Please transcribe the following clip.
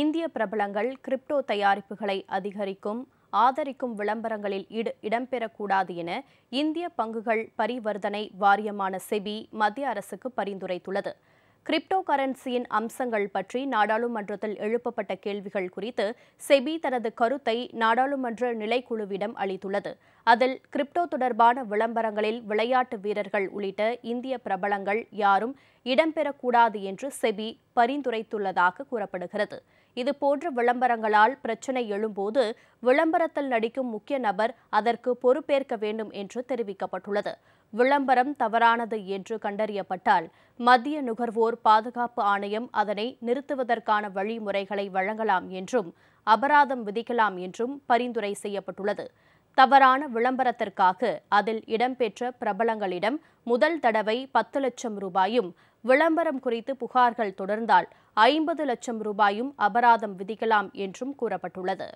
இந்திய பிரபலங்கள் கிரிப்டோ தயாரிப்புகளை அதிகரிக்கும் ஆதரிக்கும் விளம்பரங்களில் இட இடம்பெறக்கூடாது என இந்திய பங்குகள் பரிவர்த்தனை வாரியமான செபி மத்திய அரசுக்கு பரிந்துரைத்துள்ளது கிரிப்டோ கரன்சியின் அம்சங்கள் பற்றி நாடாளுமன்றத்தில் எழுப்பப்பட்ட கேள்விகள் குறித்து செபி தனது கருத்தை நாடாளுமன்ற நிலைக்குழுவிடம் அளித்துள்ளது அதில் கிரிப்டோ தொடர்பான விளம்பரங்களில் விளையாட்டு வீரர்கள் உள்ளிட்ட இந்திய பிரபலங்கள் யாரும் இடம்பெறக்கூடாது என்று செபி பரிந்துரைத்துள்ளதாக கூறப்படுகிறது இதுபோன்ற விளம்பரங்களால் பிரச்சினை எழும்போது விளம்பரத்தில் நடிக்கும் முக்கிய நபர் அதற்கு பொறுப்பேற்க வேண்டும் என்று தெரிவிக்கப்பட்டுள்ளது விளம்பரம் தவறானது என்று கண்டறியப்பட்டால் மத்திய நுகர்வோர் பாதுகாப்பு ஆணையம் அதனை நிறுத்துவதற்கான வழிமுறைகளை வழங்கலாம் என்றும் அபராதம் விதிக்கலாம் என்றும் பரிந்துரை செய்யப்பட்டுள்ளது தவறான விளம்பரத்திற்காக அதில் இடம்பெற்ற பிரபலங்களிடம் முதல் தடவை பத்து லட்சம் ரூபாயும் விளம்பரம் குறித்து புகார்கள் தொடர்ந்தால் ஐம்பது லட்சம் ரூபாயும் அபராதம் விதிக்கலாம் என்றும் கூறப்பட்டுள்ளது